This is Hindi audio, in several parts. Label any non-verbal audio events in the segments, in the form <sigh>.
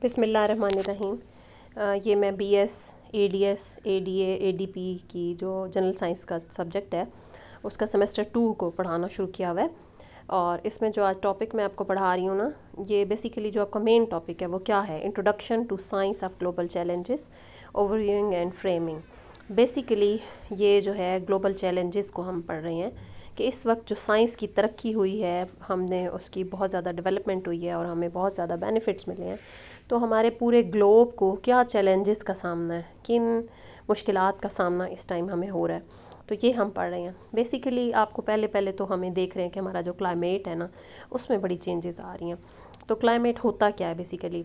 बिसमीम ये मैं B S A D S A D A D P की जो जनरल साइंस का सब्जेक्ट है उसका सेमेस्टर टू को पढ़ाना शुरू किया हुआ है और इसमें जो आज टॉपिक मैं आपको पढ़ा रही हूँ ना ये बेसिकली जो आपका मेन टॉपिक है वो क्या है introduction to science of global challenges overviewing and framing basically ये जो है ग्लोबल चैलेंजेस को हम पढ़ रहे हैं कि इस वक्त जो साइंस की तरक्की हुई है हमने उसकी बहुत ज़्यादा डेवलपमेंट हुई है और हमें बहुत ज़्यादा बेनिफिट्स मिले हैं तो हमारे पूरे ग्लोब को क्या चैलेंजेस का सामना है किन मुश्किल का सामना इस टाइम हमें हो रहा है तो ये हम पढ़ रहे हैं बेसिकली आपको पहले पहले तो हमें देख रहे हैं कि हमारा जो क्लाइमेट है ना उसमें बड़ी चेंजेस आ रही हैं तो क्लाइमेट होता क्या है बेसिकली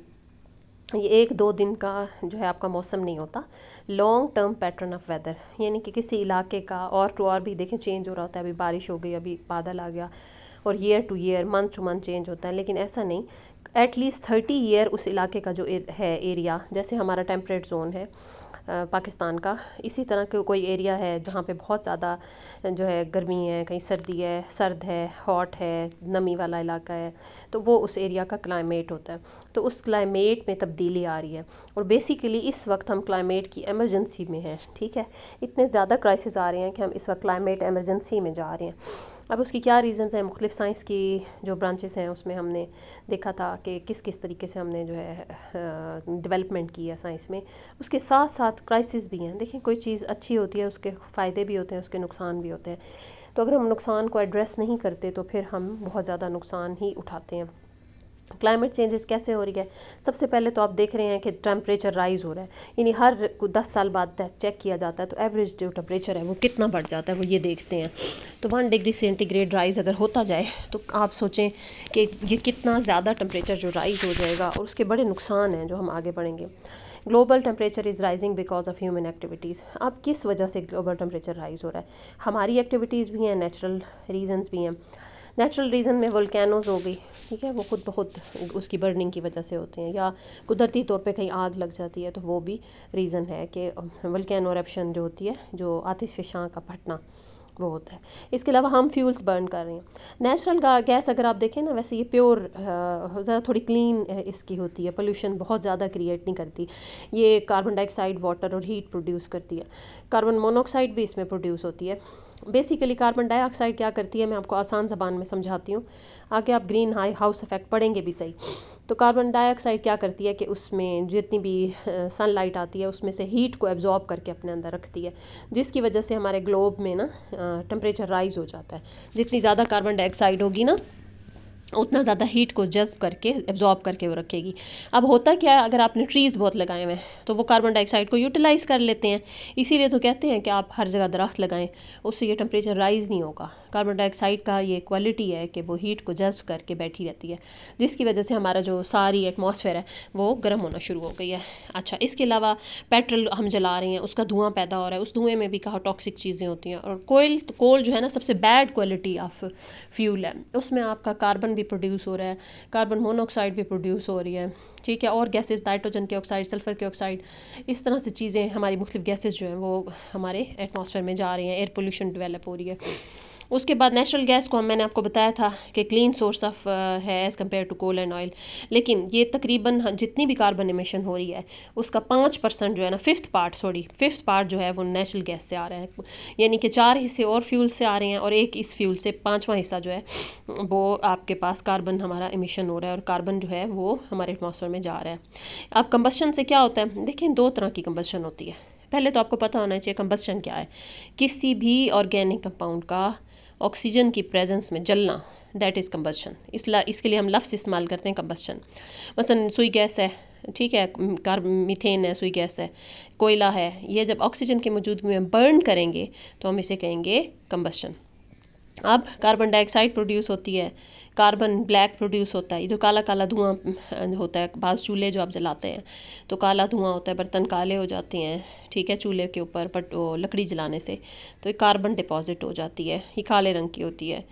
ये एक दो दिन का जो है आपका मौसम नहीं होता long term pattern of weather यानी कि किसी इलाके का और टू तो और भी देखें चेंज हो रहा होता है अभी बारिश हो गई अभी बादल आ गया और year to year month to month change होता है लेकिन ऐसा नहीं एटलीस्ट थर्टी ईयर उस इलाके का जो एर, है एरिया जैसे हमारा टेम्परेट जोन है पाकिस्तान का इसी तरह के कोई एरिया है जहाँ पे बहुत ज़्यादा जो है गर्मी है कहीं सर्दी है सर्द है हॉट है नमी वाला इलाका है तो वो उस एरिया का क्लाइमेट होता है तो उस क्लाइमेट में तब्दीली आ रही है और बेसिकली इस वक्त हम क्लाइमेट की एमरजेंसी में हैं ठीक है इतने ज़्यादा क्राइसिस आ रहे हैं कि हम इस वक्त क्लाइमेट एमरजेंसी में जा रहे हैं अब उसकी क्या रीज़न्स हैं मुख्तलिफ़ साइंस की जो ब्रांचेस हैं उसमें हमने देखा था कि किस किस तरीके से हमने जो है डेवलपमेंट की है साइंस में उसके साथ साथ क्राइसिस भी हैं देखिए कोई चीज़ अच्छी होती है उसके फ़ायदे भी होते हैं उसके नुकसान भी होते हैं तो अगर हम नुकसान को एड्रेस नहीं करते तो फिर हम बहुत ज़्यादा नुकसान ही उठाते हैं क्लाइमेट चेंजेस कैसे हो रही है सबसे पहले तो आप देख रहे हैं कि टेम्परेचर राइज़ हो रहा है यानी हर दस साल बाद चेक किया जाता है तो एवरेज जो टेम्परेचर है वो कितना बढ़ जाता है वो ये देखते हैं तो वन डिग्री सेंटीग्रेड राइज़ अगर होता जाए तो आप सोचें कि ये कितना ज़्यादा टेम्परेचर जो राइज़ हो जाएगा और उसके बड़े नुकसान हैं जो हम आगे बढ़ेंगे global temperature is rising because of human activities अब किस वजह से ग्लोबल टेम्परेचर राइज़ हो रहा है हमारी एक्टिविटीज़ भी हैं नेचुरल रीजनस भी हैं नेचुरल रीज़न में वोल्केनोज़ हो गई ठीक है वो खुद बहुत उसकी बर्निंग की वजह से होते हैं या कुदरती तौर पे कहीं आग लग जाती है तो वो भी रीज़न है कि वोल्केनो एरप्शन जो होती है जो आतिश का फटना वो होता है इसके अलावा हम फ्यूल्स बर्न कर रहे हैं नेचुरल गैस अगर आप देखें ना वैसे ये प्योर ज़्यादा थोड़ी क्लीन इसकी होती है पोल्यूशन बहुत ज़्यादा क्रिएट नहीं करती ये कार्बन डाइऑक्साइड वाटर और हीट प्रोड्यूस करती है कार्बन मोनोऑक्साइड भी इसमें प्रोड्यूस होती है बेसिकली कार्बन डाइऑक्साइड क्या करती है मैं आपको आसान जबान में समझाती हूँ आगे आप ग्रीन हाई हाउस इफेक्ट पढ़ेंगे भी सही तो कार्बन डाइऑक्साइड क्या करती है कि उसमें जितनी भी सनलाइट आती है उसमें से हीट को एब्जॉर्ब करके अपने अंदर रखती है जिसकी वजह से हमारे ग्लोब में ना टेम्परेचर राइज हो जाता है जितनी ज़्यादा कार्बन डाइऑक्साइड होगी ना उतना ज़्यादा हीट को जज्ब करके एब्जॉर्ब करके वो रखेगी अब होता क्या है अगर आपने ट्रीज़ बहुत लगाए हुए हैं तो वो कार्बन डाइऑक्साइड को यूटिलाइज़ कर लेते हैं इसीलिए तो कहते हैं कि आप हर जगह दरख्त लगाएं उससे ये टेम्परेचर राइज़ नहीं होगा कार्बन डाइऑक्साइड का ये क्वालिटी है कि वो हीट को जज्ब करके बैठी रहती है जिसकी वजह से हमारा जो सारी एटमोसफेयर है वो गर्म होना शुरू हो गई है अच्छा इसके अलावा पेट्रोल हम जला रहे हैं उसका धुआं पैदा हो रहा है उस धुएँ में भी कहा टॉक्सिक चीज़ें होती हैं और कोयल कोल जो है ना सबसे बैड क्वालिटी ऑफ फ्यूल है उसमें आपका कार्बन भी प्रोड्यूस हो रहा है कार्बन मोनोऑक्साइड भी प्रोड्यूस हो रही है ठीक है और गैसेज नाइट्रोजन के ऑक्साइड सल्फर के ऑक्साइड इस तरह से चीज़ें हमारी मुख्तलिफ गैसेज जो हैं वो हमारे एटमॉस्फेयर में जा रही हैं एयर पोल्यूशन डेवलप हो रही है उसके बाद नेचुरल गैस को मैंने आपको बताया था कि क्लीन सोर्स ऑफ है as compared to coal and oil लेकिन ये तकरीबन जितनी भी कार्बन एमिशन हो रही है उसका पाँच परसेंट जो है ना fifth part sorry fifth part जो है वो नेचुरल गैस से आ रहा है यानी कि चार हिस्से और फ्यूल से आ रहे हैं और एक इस फ्यूल से पाँचवा हिस्सा जो है वो आपके पास कार्बन हमारा इमिशन हो रहा है और कार्बन जो है वो हमारे एटमोसफेयर में जा रहा है अब कम्बसन से क्या होता है देखिए दो तरह की कम्बसन होती है पहले तो आपको पता होना चाहिए कम्बसन क्या है किसी भी ऑर्गेनिक कंपाउंड का ऑक्सीजन की प्रेजेंस में जलना दैट इज़ कम्बस्शन इस इसके लिए हम लफ्स इस्तेमाल करते हैं कम्बस्शन मसलन सुई गैस है ठीक है कार मिथेन है सुई गैस है कोयला है ये जब ऑक्सीजन के मौजूदगी में बर्न करेंगे तो हम इसे कहेंगे कम्बस्शन अब कार्बन डाइऑक्साइड प्रोड्यूस होती है कार्बन ब्लैक प्रोड्यूस होता है जो काला काला धुआं होता है बास चूल्हे जो आप जलाते हैं तो काला धुआं होता है बर्तन काले हो जाते हैं ठीक है चूल्हे के ऊपर बट लकड़ी जलाने से तो ये कार्बन डिपॉजिट हो जाती है ये काले रंग की होती है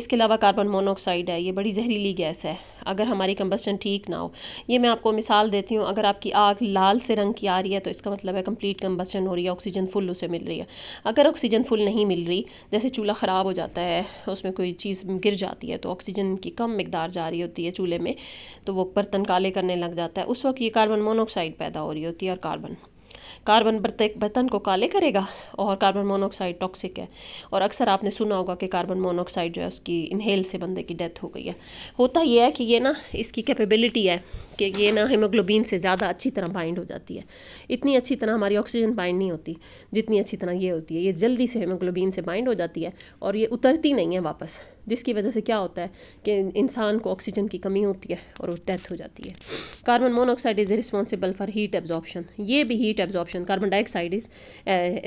इसके अलावा कार्बन मोनोऑक्साइड है ये बड़ी जहरीली गैस है अगर हमारी कंबस्टन ठीक ना हो ये मैं आपको मिसाल देती हूँ अगर आपकी आग लाल से रंग की आ रही है तो इसका मतलब है कंप्लीट कंबस्टन हो रही है ऑक्सीजन फुल उसे मिल रही है अगर ऑक्सीजन फुल नहीं मिल रही जैसे चूल्हा ख़राब हो जाता है उसमें कोई चीज़ गिर जाती है तो ऑक्सीजन ऑक्सीजन की कम मकदार जा रही होती है चूल्हे में तो वो बर्तन काले करने लग जाता है उस वक्त ये कार्बन मोनोऑक्साइड पैदा हो रही होती है और कार्बन कार्बन प्रत्येक बर्तन को काले करेगा और कार्बन मोनोऑक्साइड टॉक्सिक है और अक्सर आपने सुना होगा कि कार्बन मोनोऑक्साइड जो है उसकी इनहेल से बंदे की डेथ हो गई है होता यह है कि ये ना इसकी कैपेबिलिटी है कि ये ना हीमोग्लोबिन से ज़्यादा अच्छी तरह बाइंड हो जाती है इतनी अच्छी तरह हमारी ऑक्सीजन बाइंड नहीं होती जितनी अच्छी तरह ये होती है ये जल्दी से हीमोग्लोबिन से बाइंड हो जाती है और ये उतरती नहीं है वापस जिसकी वजह से क्या होता है कि इंसान को ऑक्सीजन की कमी होती है और वो डेथ हो जाती है carbon monoxide is responsible for heat absorption ये भी heat absorption carbon dioxide is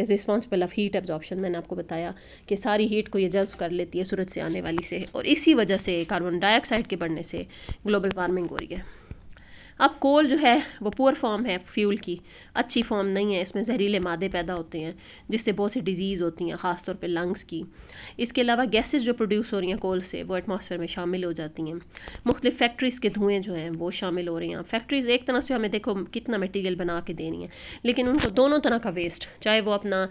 is responsible of heat absorption मैंने आपको बताया कि सारी हीट को ये जज्ब कर लेती है सूरज से आने वाली से और इसी वजह से कार्बन डाइऑक्साइड के बढ़ने से ग्लोबल वार्मिंग हो रही है अब कोल जो है वो पुअर फॉर्म है फ्यूल की अच्छी फॉर्म नहीं है इसमें जहरीले मादे पैदा होते हैं जिससे बहुत सी डिजीज़ होती हैं ख़ासतौर पे लंग्स की इसके अलावा गैसेज जो प्रोड्यूस हो रही हैं कोल से वो एटमॉस्फेयर में शामिल हो जाती हैं मुख्तलिफ़ फैक्ट्रीज़ के धुएँ जो हैं वो शामिल हो रही हैं फैक्ट्रीज़ एक तरह से हमें देखो कितना मटीरियल बना के दे रही हैं लेकिन उनको दोनों तरह का वेस्ट चाहे वो अपना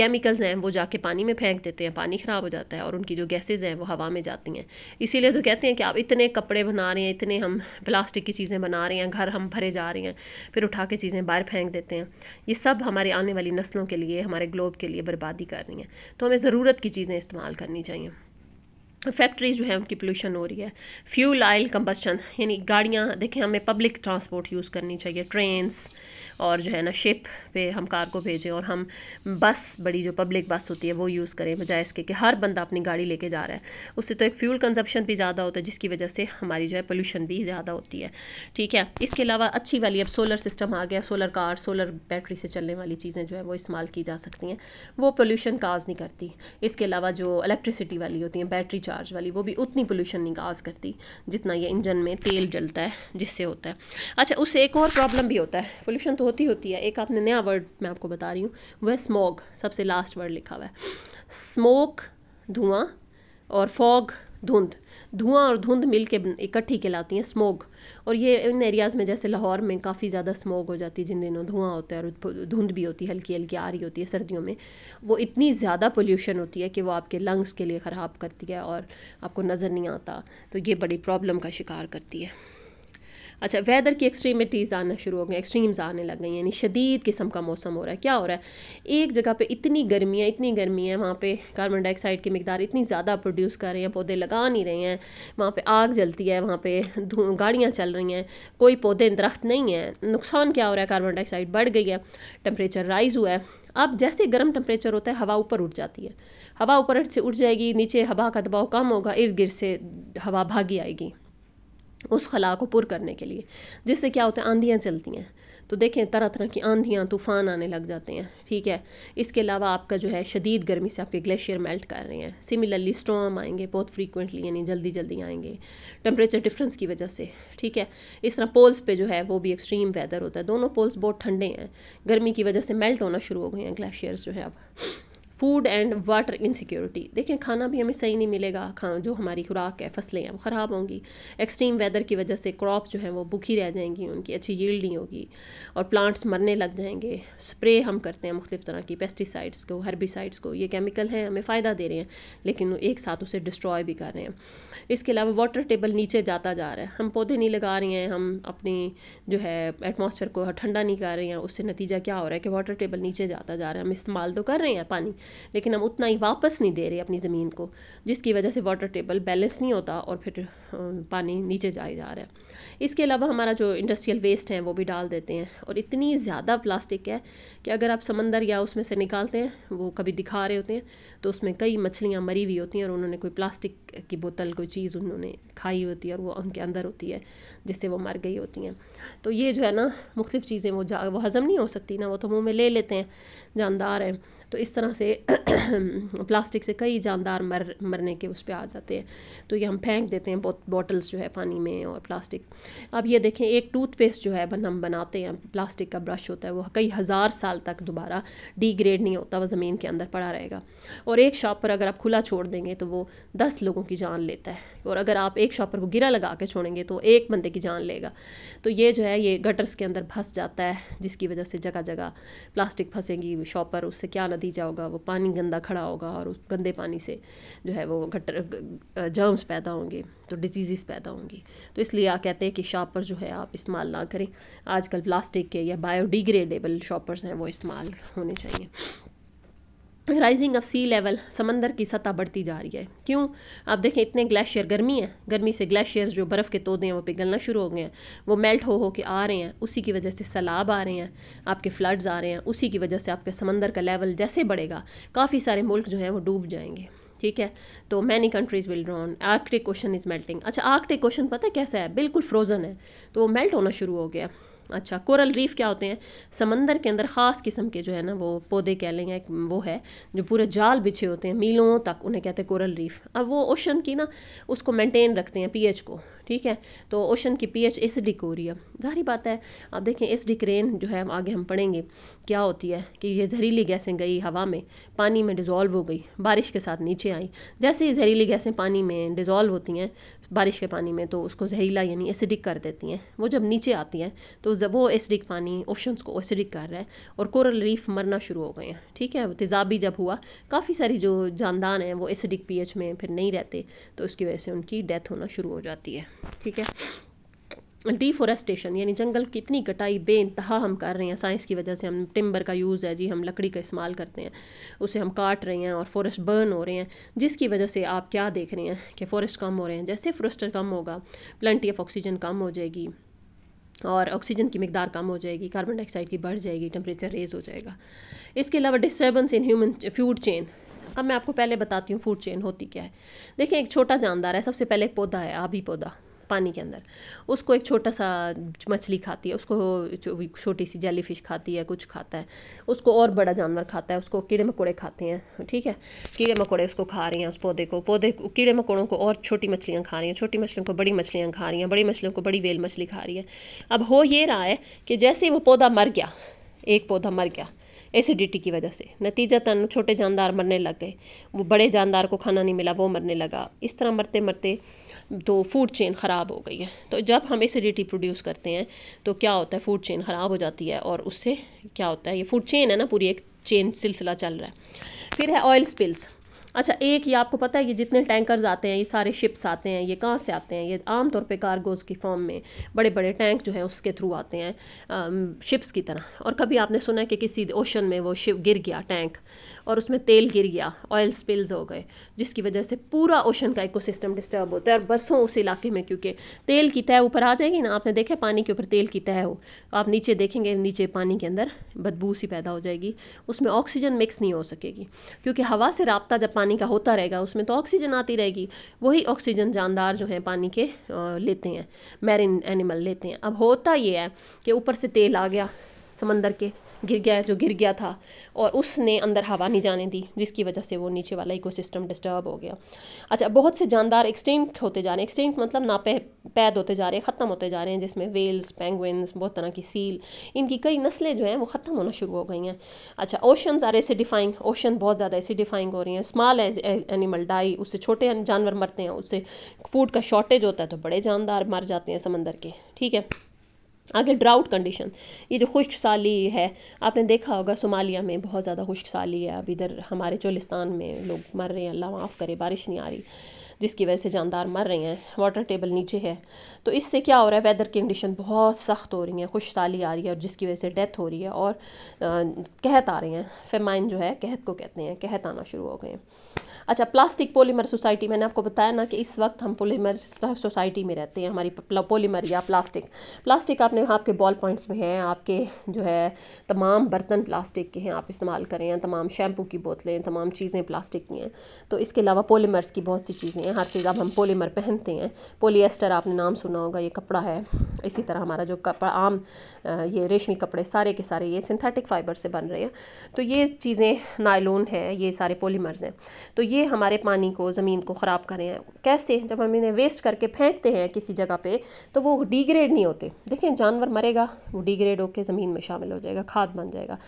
केमिकल्स हैं वो जाके पानी में फेंक देते हैं पानी ख़राब हो जाता है और उनकी जो गैसेज हैं वो हवा में जाती हैं इसीलिए तो कहते हैं कि आप इतने कपड़े बना रहे हैं इतने हम प्लास्टिक की चीज़ें बना रहे हैं हैं घर हम भरे जा रहे हैं फिर उठा के चीज़ें बाहर फेंक देते हैं ये सब हमारे आने वाली नस्लों के लिए हमारे ग्लोब के लिए बर्बादी कर रही हैं तो हमें ज़रूरत की चीज़ें इस्तेमाल करनी चाहिए फैक्ट्रीज जो है उनकी पोल्यूशन हो रही है फ्यूल आयल कंबस्शन यानी गाड़ियाँ देखें हमें पब्लिक ट्रांसपोर्ट यूज़ करनी चाहिए ट्रेन्स और जो है ना शिप पे हम कार को भेजें और हम बस बड़ी जो पब्लिक बस होती है वो यूज़ करें बजाय इसके कि हर बंदा अपनी गाड़ी लेके जा रहा है उससे तो एक फ्यूल कंजप्शन भी ज़्यादा होता है जिसकी वजह से हमारी जो है पोल्यूशन भी ज़्यादा होती है ठीक है इसके अलावा अच्छी वाली अब सोलर सिस्टम आ गया सोलर कार सोलर बैटरी से चलने वाली चीज़ें जो है वो इस्तेमाल की जा सकती हैं वो पोल्यूशन काज नहीं करती इसके अलावा जो इलेक्ट्रिसिटी वाली होती है बैटरी चार्ज वाली वो भी उतनी पोल्यूशन नहीं काज करती जितना ये इंजन में तेल जलता है जिससे होता है अच्छा उससे एक और प्रॉब्लम भी होता है पोल्यूशन तो होती होती है एक आपने नया वर्ड मैं आपको बता रही हूँ वह स्मोक सबसे लास्ट वर्ड लिखा हुआ है स्मोक धुआं और फॉग धुंध धुआं और धुंध मिल के इकट्ठी कहलाती हैं स्मोग और ये इन एरियाज़ में जैसे लाहौर में काफ़ी ज़्यादा स्मोग हो जाती है जिन दिनों धुआं होता है और धुंध भी होती है हल्की हल्की आ रही होती है सर्दियों में वो इतनी ज़्यादा पोल्यूशन होती है कि वो आपके लंग्स के लिए ख़राब करती है और आपको नज़र नहीं आता तो ये बड़ी प्रॉब्लम का शिकार करती है अच्छा वेदर की एक्सट्रीमिटीज़ आना शुरू हो गई एक्सट्रीम्स आने लग गई यानी शदीद किस्म का मौसम हो रहा है क्या हो रहा है एक जगह पे इतनी गर्मी है इतनी गर्मी है वहाँ पे कार्बन डाइऑक्साइड की मकदार इतनी ज़्यादा प्रोड्यूस कर रहे हैं पौधे लगा नहीं रहे हैं वहाँ पर आग जलती है वहाँ पर गाड़ियाँ चल रही हैं कोई पौधे दरख्त नहीं है नुकसान क्या हो रहा है कार्बन डाइऑक्साइड बढ़ गई है टेम्परेचर राइज़ हुआ है अब जैसे गर्म टेम्परेचर होता है हवा ऊपर उठ जाती है हवा ऊपर से उठ जाएगी नीचे हवा का दबाव कम होगा इर्द गिर्द से हवा भागी आएगी उस खला को पुर करने के लिए जिससे क्या होता है आंधियाँ चलती हैं तो देखें तरह तरह की आंधियाँ तूफ़ान आने लग जाते हैं ठीक है इसके अलावा आपका जो है शदीद गर्मी से आपके ग्लेशियर मेल्ट कर रहे हैं सिमिलरली स्टॉम आएंगे बहुत फ्रीक्वेंटली यानी जल्दी जल्दी आएंगे टेम्परेचर डिफरेंस की वजह से ठीक है इस तरह पोल्स पे जो है वो भी एक्सट्रीम वेदर होता है दोनों पोल्स बहुत ठंडे हैं गर्मी की वजह से मेल्ट होना शुरू हो गए हैं ग्लेशियर्स जो है अब फूड एंड वाटर इनसिक्योरिटी देखें खाना भी हमें सही नहीं मिलेगा खा जो हमारी खुराक है फसलें हैं वो ख़राब होंगी एक्सट्रीम वेदर की वजह से क्रॉप जो है वो भूखी रह जाएंगी उनकी अच्छी यील्ड नहीं होगी और प्लांट्स मरने लग जाएंगे स्प्रे हम करते हैं मुख्तलिफ़ तरह की पेस्टिसाइड्स को हर्बिसाइड्स को ये केमिकल हैं हमें फ़ायदा दे रहे हैं लेकिन एक साथ उसे डिस्ट्रॉय भी कर रहे हैं इसके अलावा वाटर टेबल नीचे जाता जा रहा है हम पौधे नहीं लगा रहे हैं हम अपनी जो है एटमोसफेयर को ठंडा नहीं कर रहे हैं उससे नतीजा क्या हो रहा है कि वाटर टेबल नीचे जाता जा रहा है हम इस्तेमाल तो कर रहे हैं पानी लेकिन हम उतना ही वापस नहीं दे रहे अपनी ज़मीन को जिसकी वजह से वाटर टेबल बैलेंस नहीं होता और फिर पानी नीचे जाए जा रहा है इसके अलावा हमारा जो इंडस्ट्रियल वेस्ट है वो भी डाल देते हैं और इतनी ज़्यादा प्लास्टिक है कि अगर आप समंदर या उसमें से निकालते हैं वो कभी दिखा रहे होते हैं तो उसमें कई मछलियाँ मरी हुई होती हैं और उन्होंने कोई प्लास्टिक की बोतल कोई चीज़ उन्होंने खाई होती है और वो उनके अंदर होती है जिससे वो मर गई होती हैं तो ये जो है ना मुख्तफ चीज़ें वो जा वो हज़म नहीं हो सकती ना वो तो मुँह में ले लेते हैं जानदार हैं तो इस तरह से <clears throat> प्लास्टिक से कई जानदार मर मरने के उस पर आ जाते हैं तो ये हम फेंक देते हैं बहुत बॉटल्स जो है पानी में और प्लास्टिक अब ये देखें एक टूथपेस्ट जो है बन हम बनाते हैं प्लास्टिक का ब्रश होता है वो कई हज़ार साल तक दोबारा डिग्रेड नहीं होता वह ज़मीन के अंदर पड़ा रहेगा और एक शॉप पर अगर आप खुला छोड़ देंगे तो वो दस लोगों की जान लेता है और अगर आप एक शॉप पर वो गिरा लगा के छोड़ेंगे तो एक बंदे की जान लेगा तो ये जो है ये गटर्स के अंदर फंस जाता है जिसकी वजह से जगह जगह प्लास्टिक फंसेगी शॉप पर उससे क्या नतीजा होगा वो पानी गंदा खड़ा होगा और उस गंदे पानी से जो है वो गटर जर्म्स पैदा होंगे तो डिजीज़ पैदा होंगी तो इसलिए आप कहते हैं कि शॉपर जो है आप इस्तेमाल ना करें आजकल प्लास्टिक के या बायोडिग्रेडेबल शॉपर्स हैं वो इस्तेमाल होने चाहिए राइजिंग ऑफ सी लेवल समंदर की सतह बढ़ती जा रही है क्यों आप देखें इतने ग्लेशियर गर्मी है गर्मी से ग्लेशियर जो बर्फ़ के तोदे हैं वो पिघलना शुरू हो गए हैं वो मेल्ट हो हो के आ रहे हैं उसी की वजह से सैलाब आ रहे हैं आपके फ्लड्स आ रहे हैं उसी की वजह से आपके समंदर का लेवल जैसे बढ़ेगा काफ़ी सारे मुल्क जो हैं वो डूब जाएंगे ठीक है तो many countries will drown Arctic question is melting अच्छा आर्कटिक क्वेश्चन पता है कैसा है बिल्कुल फ्रोजन है तो वो मेल्ट होना शुरू हो गया अच्छा कोरल रीफ क्या होते हैं समंदर के अंदर ख़ास किस्म के जो है ना वो पौधे कह लें एक वो है जो पूरे जाल बिछे होते हैं मीलों तक उन्हें कहते हैं कोरल रीफ अब वो ओशन की ना उसको मेंटेन रखते हैं पीएच को ठीक है तो ओशन की पीएच एसिडिक हो रही है जाहरी बात है अब देखें एसिडिक रेन जो है आगे हम पढ़ेंगे क्या होती है कि ये जहरीली गैसें गई हवा में पानी में डिज़ोल्व हो गई बारिश के साथ नीचे आई जैसे ही जहरीली गैसें पानी में डिज़ोल्व होती हैं बारिश के पानी में तो उसको जहरीला यानी एसिडिक कर देती हैं वो जब नीचे आती हैं तो जब वो एसिडिक पानी ओशंस को एसिडिक कर रहा है और कोरल रीफ मरना शुरू हो गए हैं ठीक है तेज़ाबी जब हुआ काफ़ी सारी जो जानदान हैं वो एसिडिक पीएच में फिर नहीं रहते तो उसकी वजह से उनकी डेथ होना शुरू हो जाती है ठीक है डिफॉरेस्टेशन यानी जंगल की इतनी कटाई बे इंतहा हम कर रहे हैं साइंस की वजह से हम टिम्बर का यूज़ है जी हम लकड़ी का इस्तेमाल करते हैं उसे हम काट रहे हैं और फॉरेस्ट बर्न हो रहे हैं जिसकी वजह से आप क्या देख रहे हैं कि फॉरेस्ट कम हो रहे हैं जैसे फॉरेस्टर कम होगा प्लेंटी ऑफ ऑक्सीजन कम हो जाएगी और ऑक्सीजन की मकदार कम हो जाएगी कार्बन डाइऑक्साइड की बढ़ जाएगी टेम्परेचर रेज हो जाएगा इसके अलावा disturbance in human food chain अब मैं आपको पहले बताती हूँ फूड चेन होती क्या है देखिए एक छोटा जानदार है सबसे पहले एक पौधा है आबी पौधा पानी के अंदर उसको एक छोटा सा मछली खाती है उसको छोटी सी जेली फिश खाती है कुछ खाता है उसको और बड़ा जानवर खाता है उसको कीड़े मकोड़े खाते हैं ठीक है कीड़े मकोड़े उसको खा रहे हैं उस पौधे को पौधे कीड़े मकोड़ों को और छोटी मछलियाँ खा रही हैं छोटी मछलियों को बड़ी मछलियाँ खा रही हैं बड़ी मछलियों को बड़ी वेल मछली खा रही है अब हो ये रहा है कि जैसे वो पौधा मर गया एक पौधा मर गया एसिडिटी की वजह से नतीजा तन छोटे जानदार मरने लग गए वो बड़े जानदार को खाना नहीं मिला वो मरने लगा इस तरह मरते मरते तो फूड चेन ख़राब हो गई है तो जब हम एसिडिटी प्रोड्यूस करते हैं तो क्या होता है फूड चेन ख़राब हो जाती है और उससे क्या होता है ये फूड चेन है ना पूरी एक चेन सिलसिला चल रहा है फिर है ऑयल स्पिल्स अच्छा एक ये आपको पता है कि जितने टैंकर्स आते हैं ये सारे शिप्स आते हैं ये कहाँ से आते हैं ये आमतौर पे कार्गोज़ की फॉर्म में बड़े बड़े टैंक जो है उसके थ्रू आते हैं शिप्स की तरह और कभी आपने सुना है कि किसी ओशन में वो शिप गिर गया टैंक और उसमें तेल गिर गया ऑयल स्पिल्स हो गए जिसकी वजह से पूरा ओशन का इकोसिस्टम डिस्टर्ब होता है और बरसों उस इलाके में क्योंकि तेल की तय ऊपर आ जाएगी ना आपने देखा पानी के ऊपर तेल की तय हो तो आप नीचे देखेंगे नीचे पानी के अंदर बदबू सी पैदा हो जाएगी उसमें ऑक्सीजन मिक्स नहीं हो सकेगी क्योंकि हवा से रबता जब पानी का होता रहेगा उसमें तो ऑक्सीजन आती रहेगी वही ऑक्सीजन जानदार जो है पानी के लेते हैं मैरिन एनिमल लेते हैं अब होता ये है कि ऊपर से तेल आ गया समंदर के गिर गया जो गिर गया था और उसने अंदर हवा नहीं जाने दी जिसकी वजह से वो नीचे वाला इकोसिस्टम डिस्टर्ब हो गया अच्छा बहुत से जानदार एक्सटिंक्ट होते जा रहे हैं एक्सटिंक्ट मतलब नापे पैद होते जा रहे हैं ख़त्म होते जा रहे हैं जिसमें वेल्स पेंगुइन्स बहुत तरह की सील इनकी कई नस्लें जो हैं वो ख़त्म होना शुरू हो गई हैं अच्छा ओशंस आर एसिडिफाइंग ओशन बहुत ज़्यादा एसिडिफाइंग हो रही हैं स्मॉल एनिमल डाई उससे छोटे जानवर मरते हैं उससे फूड का शॉर्टेज होता है तो बड़े जानदार मर जाते हैं समंदर के ठीक है आगे ड्राउट कंडीशन ये जो खुश्क साली है आपने देखा होगा सोमालिया में बहुत ज़्यादा खुश्क साली है अब इधर हमारे चोलिस्तान में लोग मर रहे हैं अल्लाह माफ़ करे बारिश नहीं आ रही जिसकी वजह से जानदार मर रहे हैं वाटर टेबल नीचे है तो इससे क्या हो रहा है वेदर कंडीशन बहुत सख्त हो रही हैं खुश साली आ रही है और जिसकी वजह से डेथ हो रही है और कहत आ रहे हैं फेमाइन जो है कहत को कहते हैं कहत आना शुरू हो गए हैं अच्छा प्लास्टिक पोलीमर सोसाइटी मैंने आपको बताया ना कि इस वक्त हम पोलीमर सोसाइटी में रहते हैं हमारी पोलीमर या प्लास्टिक प्लास्टिक आपने आपके बॉल पॉइंट्स में हैं आपके जो है तमाम बर्तन प्लास्टिक के हैं आप इस्तेमाल करें हैं तमाम शैम्पू की बोतलें तमाम चीज़ें प्लास्टिक की हैं तो इसके अलावा पोलीमर्स की बहुत सी चीज़ें हैं हर चीज़ आप हम पोलीमर पहनते हैं पोलीस्टर आपने नाम सुना होगा ये कपड़ा है इसी तरह हमारा जो कपड़ा आम ये रेशमी कपड़े सारे के सारे ये सिंथेटिक फाइबर से बन रहे हैं तो ये चीज़ें नायलोन है ये सारे पोलीमर्स हैं तो ये हमारे पानी को ज़मीन को ख़राब कर रहे हैं कैसे जब हम इन्हें वेस्ट करके फेंकते हैं किसी जगह पे तो वो डिग्रेड नहीं होते देखें जानवर मरेगा वो डिग्रेड होकर ज़मीन में शामिल हो जाएगा खाद बन जाएगा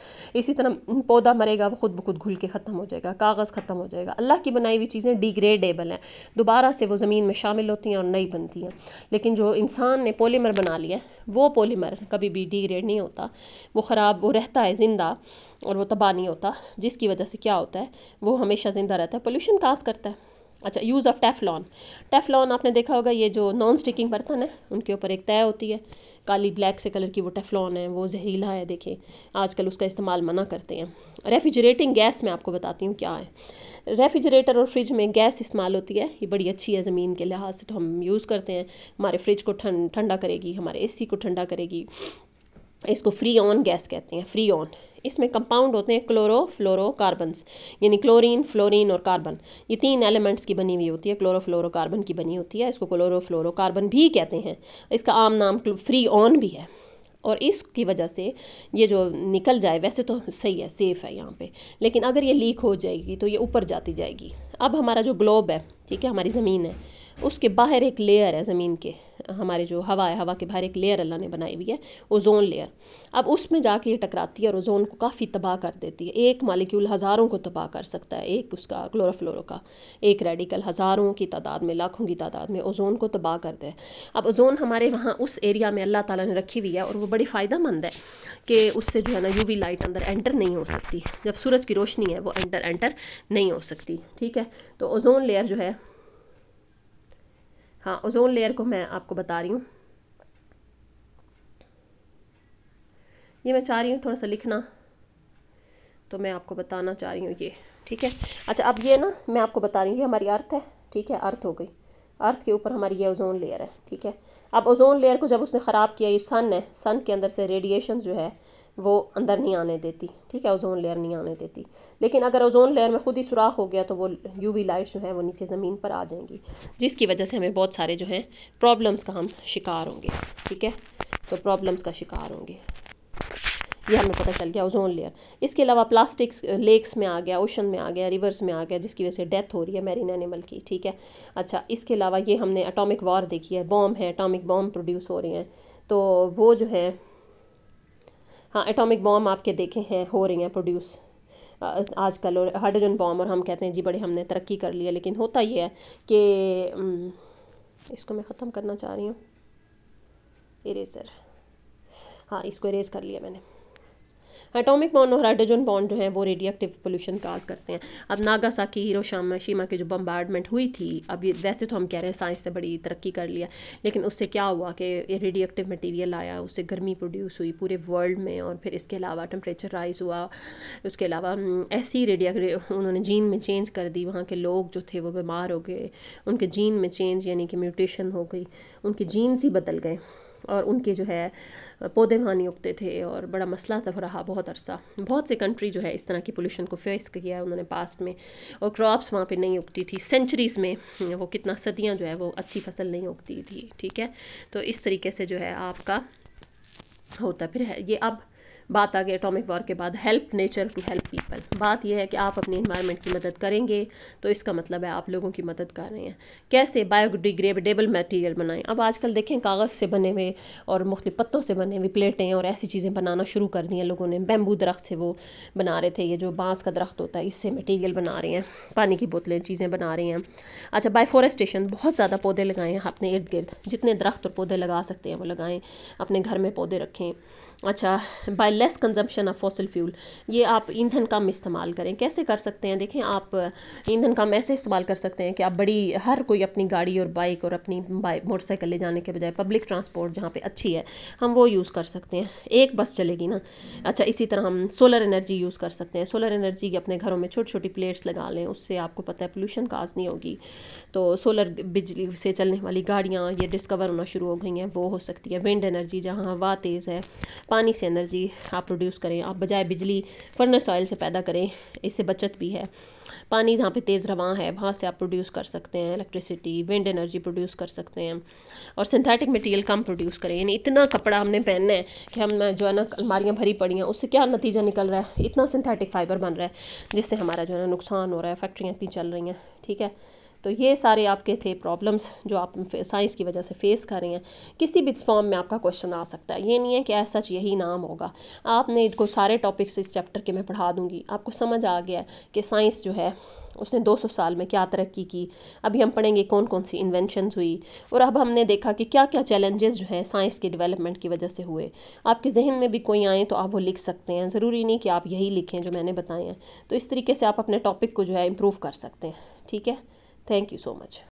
इसी तरह पौधा मरेगा वो खुद ब खुद घुल के ख़त्म हो जाएगा कागज़ ख़त्म हो जाएगा अल्लाह की बनाई हुई चीज़ें डिग्रेडेबल हैं दोबारा से वो ज़मीन में शामिल होती हैं और नई बनती हैं लेकिन जो इंसान ने पोलीमर बना लिया वो पोलीमर कभी भी डिग्रेड नहीं होता वो ख़राब वो रहता है ज़िंदा और वो तबाह नहीं होता जिसकी वजह से क्या होता है वो हमेशा ज़िंदा रहता है पोल्यूशन काज करता है अच्छा यूज़ ऑफ़ टेफलॉन टेफलॉन आपने देखा होगा ये जो नॉन स्टिकिंग बर्तन है उनके ऊपर एक तय होती है काली ब्लैक से कलर की वो टेफलॉन है वो जहरीला है देखें आजकल उसका इस्तेमाल मना करते हैं रेफ्रिजरेटिंग गैस मैं आपको बताती हूँ क्या है रेफ्रिजरेटर और फ्रिज में गैस इस्तेमाल होती है ये बड़ी अच्छी है ज़मीन के लिहाज से तो हम यूज़ करते हैं हमारे फ्रिज को ठंड ठंडा करेगी हमारे एसी को ठंडा करेगी इसको फ्री ऑन गैस कहते हैं फ्री ऑन इसमें कंपाउंड होते हैं क्लोरो फ्लोरोकार्बन्स यानी क्लोरीन फ्लोरीन और कार्बन ये तीन एलिमेंट्स की बनी हुई होती है क्लोरो कार्बन की बनी होती है इसको क्लोरो कार्बन भी कहते हैं इसका आम नाम फ्री ऑन भी है और इसकी वजह से ये जो निकल जाए वैसे तो सही है सेफ़ है यहाँ पे लेकिन अगर ये लीक हो जाएगी तो ये ऊपर जाती जाएगी अब हमारा जो ग्लोब है ठीक है हमारी ज़मीन है उसके बाहर एक लेयर है ज़मीन के हमारे जो हवा है हवा के बाहर एक लेयर अल्लाह ने बनाई हुई है ओजोन लेयर अब उसमें जाके ये टकराती है और ओजोन को काफ़ी तबाह कर देती है एक मालिक्यूल हज़ारों को तबाह कर सकता है एक उसका क्लोरोफ्लोरो का एक रेडिकल हज़ारों की तादाद में लाखों की तादाद में ओजोन को तबाह कर दे अब ओजोन हमारे वहाँ उस एरिया में अल्लाह ताला ने रखी हुई है और वो बड़ी फ़ायदा मंद है कि उससे जो है ना वी लाइट अंदर एंटर नहीं हो सकती जब सूरज की रोशनी है वो एंटर एंटर नहीं हो सकती ठीक है तो ओजोन लेयर जो है हाँ ओजोन लेयर को मैं आपको बता रही हूँ ये मैं चाह रही हूँ थोड़ा सा लिखना तो मैं आपको बताना चाह रही हूँ ये ठीक है अच्छा अब ये ना मैं आपको बता रही हूँ ये हमारी अर्थ है ठीक है अर्थ हो गई अर्थ के ऊपर हमारी ये ओजोन लेयर है ठीक है अब ओजोन लेयर को जब उसने ख़राब किया ये सन है सन के अंदर से रेडिएशन जो है वो अंदर नहीं आने देती ठीक है ओजोन लेयर नहीं आने देती लेकिन अगर ओजोन लेयर में खुद ही सुराख हो गया तो वो यूवी लाइट्स जो है वो नीचे ज़मीन पर आ जाएंगी जिसकी वजह से हमें बहुत सारे जो हैं प्रॉब्लम्स का हम शिकार होंगे ठीक है तो प्रॉब्लम्स का शिकार होंगे ये हमें पता चल गया ओजोन लेयर इसके अलावा प्लास्टिक्स लेक्स में आ गया ओशन में आ गया रिवर्स में आ गया जिसकी वजह से डेथ हो रही है मेरीन एनिमल की ठीक है अच्छा इसके अलावा ये हमने अटोमिक वॉर देखी है बॉम्ब है अटोमिक बॉम्ब प्रोड्यूस हो रहे हैं तो वो जो है हाँ एटॉमिक बॉम्ब आपके देखे हैं हो रही हैं प्रोड्यूस आजकल और हाइड्रोजन बॉम्ब और हम कहते हैं जी बड़े हमने तरक्की कर ली है लेकिन होता ये है कि इसको मैं ख़त्म करना चाह रही हूँ इरेजर हाँ इसको इरेज कर लिया मैंने एटॉमिक और हाइड्रोजन बॉन्ड जो है वो रेडिएक्टिव पोल्यूशन काज करते हैं अब नागासाकी हिरोशामा शीमा की जो बम्बार्डमेंट हुई थी अब ये वैसे तो हम कह रहे हैं साइंस ने बड़ी तरक्की कर लिया लेकिन उससे क्या हुआ कि रेडिएक्टिव मटेरियल आया उससे गर्मी प्रोड्यूस हुई पूरे वर्ल्ड में और फिर इसके अलावा टेम्परेचर राइज हुआ उसके अलावा ऐसी रेडियो उन्होंने जीन में चेंज कर दी वहाँ के लोग जो थे वो बीमार हो गए उनके जीन में चेंज यानी कि म्यूटेशन हो गई उनके जीन्स ही बदल गए और उनके जो है पौधे वहाँ नहीं उगते थे और बड़ा मसला तब रहा बहुत अरसा बहुत से कंट्री जो है इस तरह की पोल्यूशन को फेस किया है उन्होंने पास्ट में और क्रॉप्स वहाँ पे नहीं उगती थी सेंचुरीज़ में वो कितना सदियाँ जो है वो अच्छी फसल नहीं उगती थी ठीक है तो इस तरीके से जो है आपका होता फिर है ये अब बात आ गई एटॉमिक वॉर के बाद help nature to help people बात यह है कि आप अपनी इन्वायरमेंट की मदद करेंगे तो इसका मतलब है आप लोगों की मदद कर रहे हैं कैसे बायोडिग्रेडेबल मटेरियल बनाएं अब आजकल देखें कागज़ से बने हुए और मुख्त पत्तों से बने हुए प्लेटें और ऐसी चीज़ें बनाना शुरू कर दी हैं लोगों ने बैम्बू दरख्त से वो बना रहे थे ये जो बांस का दरख्त होता है इससे मटीरियल बना रहे हैं पानी की बोतलें चीज़ें बना रहे हैं अच्छा बायफोरेस्टेशन बहुत ज़्यादा पौधे लगाएं अपने इर्द गिर्द जितने दरख्त और पौधे लगा सकते हैं वो लगाएं अपने घर में पौधे रखें अच्छा by less consumption of fossil fuel ये आप ईंधन कम इस्तेमाल करें कैसे कर सकते हैं देखें आप ईंधन कम ऐसे इस्तेमाल कर सकते हैं कि आप बड़ी हर कोई अपनी गाड़ी और बाइक और अपनी मोटरसाइकिल ले जाने के बजाय पब्लिक ट्रांसपोर्ट जहाँ पे अच्छी है हम वो यूज़ कर सकते हैं एक बस चलेगी ना अच्छा इसी तरह हम सोलर एनर्जी यूज़ कर सकते हैं सोलर एनर्जी की अपने घरों में छोटी छोटी प्लेट्स लगा लें उससे आपको पता है पोल्यूशन काज नहीं होगी तो सोलर बिजली से चलने वाली गाड़ियाँ ये डिस्कवर होना शुरू हो गई हैं वो हो सकती है विंड एनर्जी जहाँ हवा तेज़ है पानी से एनर्जी आप प्रोड्यूस करें आप बजाय बिजली फर्नेस ऑयल से पैदा करें इससे बचत भी है पानी जहाँ पे तेज़ रवा है वहाँ से आप प्रोड्यूस कर सकते हैं इलेक्ट्रिसिटी विंड एनर्जी प्रोड्यूस कर सकते हैं और सिंथेटिक मटेरियल कम प्रोड्यूस करें यानी इतना कपड़ा हमने पहनना है कि हम जो है ना अलमारियाँ भरी पड़ी हैं उससे क्या नतीजा निकल रहा है इतना सिंथेटिक फाइबर बन रहा है जिससे हमारा जो है ना नुकसान हो रहा है फैक्ट्रियाँ इतनी चल रही हैं ठीक है तो ये सारे आपके थे प्रॉब्लम्स जो आप साइंस की वजह से फेस कर रहे हैं किसी भी फॉर्म में आपका क्वेश्चन आ सकता है ये नहीं है कि ऐसा सच यही नाम होगा आपने इनको सारे टॉपिक्स इस चैप्टर के मैं पढ़ा दूँगी आपको समझ आ गया है कि साइंस जो है उसने 200 साल में क्या तरक्की की अभी हम पढ़ेंगे कौन कौन सी इन्वेंशन हुई और अब हमने देखा कि क्या क्या चैलेंजेस जो है साइंस के डेवलपमेंट की वजह से हुए आपके जहन में भी कोई आए तो आप वो लिख सकते हैं ज़रूरी नहीं कि आप यही लिखें जो मैंने बताए हैं तो इस तरीके से आप अपने टॉपिक को जो है इम्प्रूव कर सकते हैं ठीक है Thank you so much.